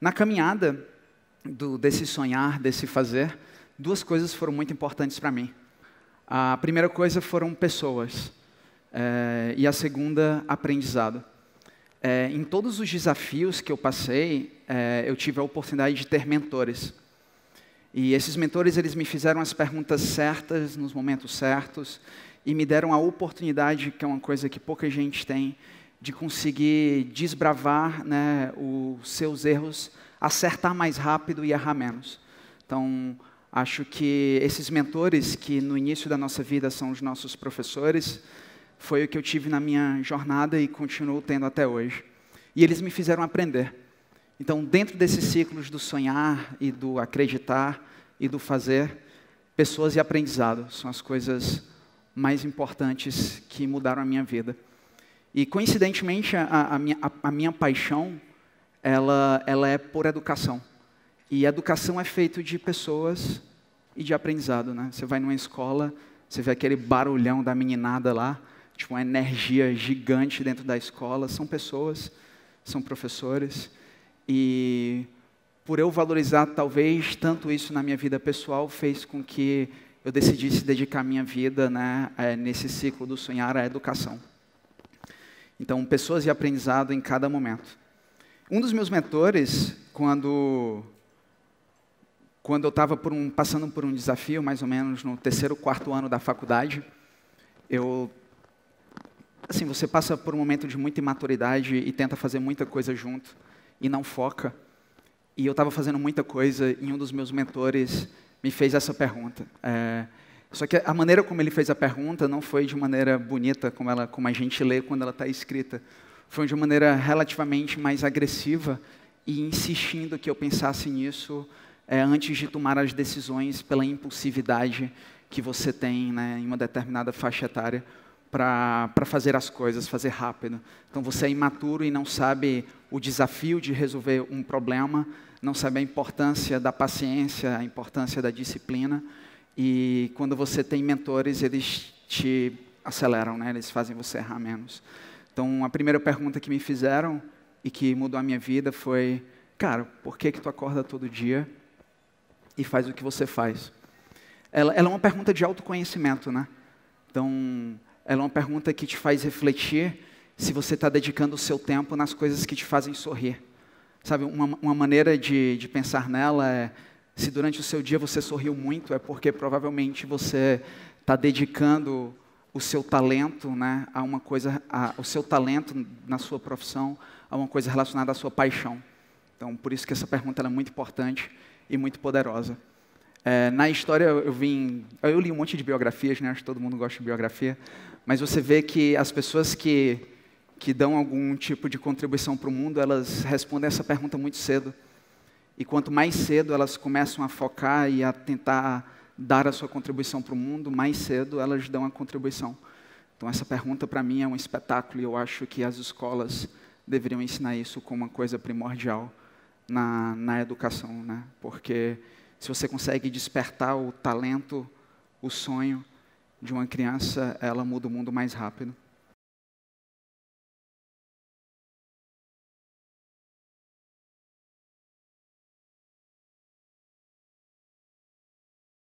Na caminhada do, desse sonhar, desse fazer, duas coisas foram muito importantes para mim. A primeira coisa foram pessoas, é, e a segunda, aprendizado. É, em todos os desafios que eu passei, é, eu tive a oportunidade de ter mentores. E esses mentores, eles me fizeram as perguntas certas, nos momentos certos, e me deram a oportunidade, que é uma coisa que pouca gente tem, de conseguir desbravar né, os seus erros, acertar mais rápido e errar menos. Então, acho que esses mentores que no início da nossa vida são os nossos professores, foi o que eu tive na minha jornada e continuo tendo até hoje. E eles me fizeram aprender. Então, dentro desses ciclos do sonhar e do acreditar e do fazer, pessoas e aprendizado são as coisas mais importantes que mudaram a minha vida. E coincidentemente a, a, minha, a, a minha paixão ela, ela é por educação. E educação é feito de pessoas e de aprendizado, né? Você vai numa escola, você vê aquele barulhão da meninada lá, tipo uma energia gigante dentro da escola. São pessoas, são professores. E por eu valorizar talvez tanto isso na minha vida pessoal, fez com que eu decidisse dedicar minha vida né, é, nesse ciclo do sonhar à educação. Então, pessoas e aprendizado em cada momento. Um dos meus mentores, quando quando eu estava um, passando por um desafio, mais ou menos no terceiro, quarto ano da faculdade, eu assim você passa por um momento de muita imaturidade e tenta fazer muita coisa junto e não foca. E eu estava fazendo muita coisa e um dos meus mentores me fez essa pergunta. É, só que a maneira como ele fez a pergunta não foi de maneira bonita, como, ela, como a gente lê quando ela está escrita. Foi de maneira relativamente mais agressiva e insistindo que eu pensasse nisso é, antes de tomar as decisões pela impulsividade que você tem né, em uma determinada faixa etária para fazer as coisas, fazer rápido. Então você é imaturo e não sabe o desafio de resolver um problema, não sabe a importância da paciência, a importância da disciplina. E quando você tem mentores, eles te aceleram, né? eles fazem você errar menos. Então, a primeira pergunta que me fizeram e que mudou a minha vida foi: Cara, por que, que tu acorda todo dia e faz o que você faz? Ela, ela é uma pergunta de autoconhecimento, né? Então, ela é uma pergunta que te faz refletir se você está dedicando o seu tempo nas coisas que te fazem sorrir. Sabe, uma, uma maneira de, de pensar nela é se durante o seu dia você sorriu muito, é porque provavelmente você está dedicando o seu talento, né, a uma coisa, a, o seu talento na sua profissão, a uma coisa relacionada à sua paixão. Então, por isso que essa pergunta é muito importante e muito poderosa. É, na história, eu vim, eu li um monte de biografias, né? Acho que todo mundo gosta de biografia, mas você vê que as pessoas que que dão algum tipo de contribuição para o mundo, elas respondem essa pergunta muito cedo. E quanto mais cedo elas começam a focar e a tentar dar a sua contribuição para o mundo, mais cedo elas dão a contribuição. Então, essa pergunta para mim é um espetáculo e eu acho que as escolas deveriam ensinar isso como uma coisa primordial na, na educação, né? Porque se você consegue despertar o talento, o sonho de uma criança, ela muda o mundo mais rápido.